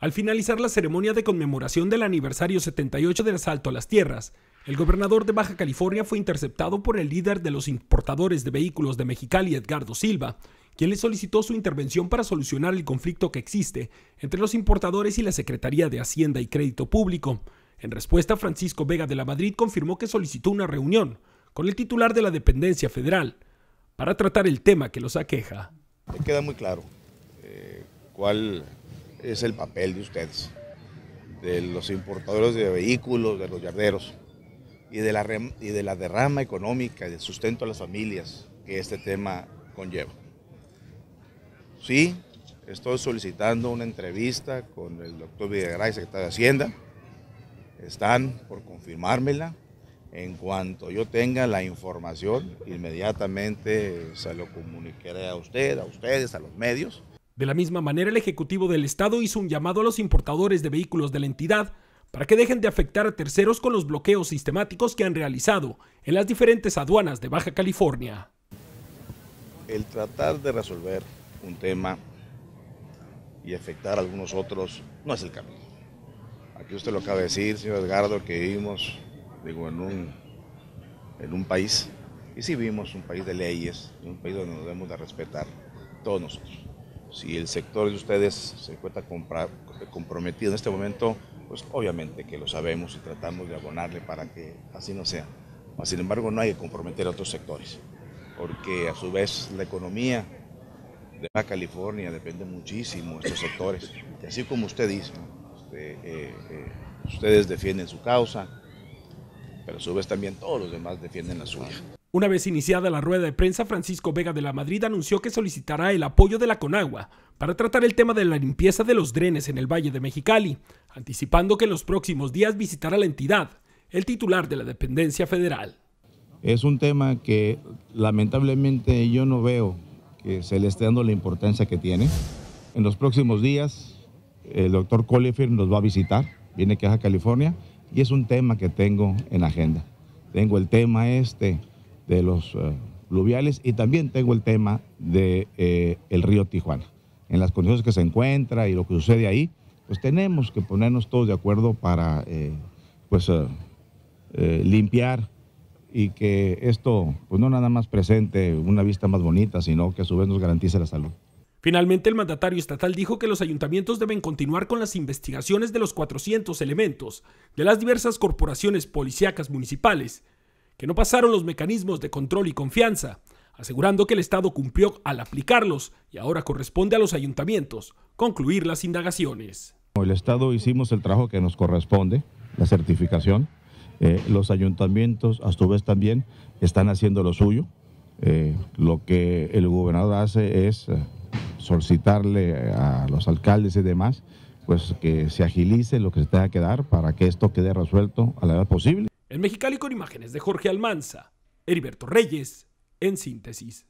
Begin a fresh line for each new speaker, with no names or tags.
Al finalizar la ceremonia de conmemoración del aniversario 78 del asalto a las tierras, el gobernador de Baja California fue interceptado por el líder de los importadores de vehículos de Mexicali, Edgardo Silva, quien le solicitó su intervención para solucionar el conflicto que existe entre los importadores y la Secretaría de Hacienda y Crédito Público. En respuesta, Francisco Vega de la Madrid confirmó que solicitó una reunión con el titular de la dependencia federal para tratar el tema que los aqueja.
Queda muy claro eh, cuál es el papel de ustedes, de los importadores de vehículos, de los yarderos y de la, y de la derrama económica y del sustento a las familias que este tema conlleva. Sí, estoy solicitando una entrevista con el doctor Videgaray, secretario de Hacienda. Están por confirmármela. En cuanto yo tenga la información, inmediatamente se lo comunicaré a usted, a ustedes, a los medios.
De la misma manera, el Ejecutivo del Estado hizo un llamado a los importadores de vehículos de la entidad para que dejen de afectar a terceros con los bloqueos sistemáticos que han realizado en las diferentes aduanas de Baja California.
El tratar de resolver un tema y afectar a algunos otros no es el camino. Aquí usted lo acaba de decir, señor Edgardo, que vivimos en, un, en un país, y si vivimos un país de leyes, un país donde nos debemos de respetar todos nosotros. Si el sector de ustedes se encuentra comprometido en este momento, pues obviamente que lo sabemos y tratamos de abonarle para que así no sea. Sin embargo, no hay que comprometer a otros sectores, porque a su vez la economía de la California depende muchísimo de estos sectores. Y así como usted dice, este, eh, eh, ustedes defienden su causa, pero a su vez también todos los demás defienden la suya.
Una vez iniciada la rueda de prensa, Francisco Vega de la Madrid anunció que solicitará el apoyo de la Conagua para tratar el tema de la limpieza de los drenes en el Valle de Mexicali, anticipando que en los próximos días visitará la entidad, el titular de la dependencia federal.
Es un tema que lamentablemente yo no veo que se le esté dando la importancia que tiene. En los próximos días, el doctor Colifer nos va a visitar, viene aquí a California, y es un tema que tengo en agenda. Tengo el tema este de los pluviales eh, y también tengo el tema del de, eh, el río Tijuana. En las condiciones que se encuentra y lo que sucede ahí, pues tenemos que ponernos todos de acuerdo para eh, pues, limpiar y que esto pues no nada más presente una vista más bonita, sino que a su vez nos garantice la salud.
Finalmente, el mandatario estatal dijo que los ayuntamientos deben continuar con las investigaciones de los 400 elementos de las diversas corporaciones policíacas municipales que no pasaron los mecanismos de control y confianza, asegurando que el Estado cumplió al aplicarlos y ahora corresponde a los ayuntamientos concluir las indagaciones.
El Estado hicimos el trabajo que nos corresponde, la certificación. Eh, los ayuntamientos, a su vez, también están haciendo lo suyo. Eh, lo que el gobernador hace es eh, solicitarle a los alcaldes y demás, pues que se agilice lo que se tenga que dar para que esto quede resuelto a la edad posible.
En Mexicali con imágenes de Jorge Almanza, Heriberto Reyes, en síntesis.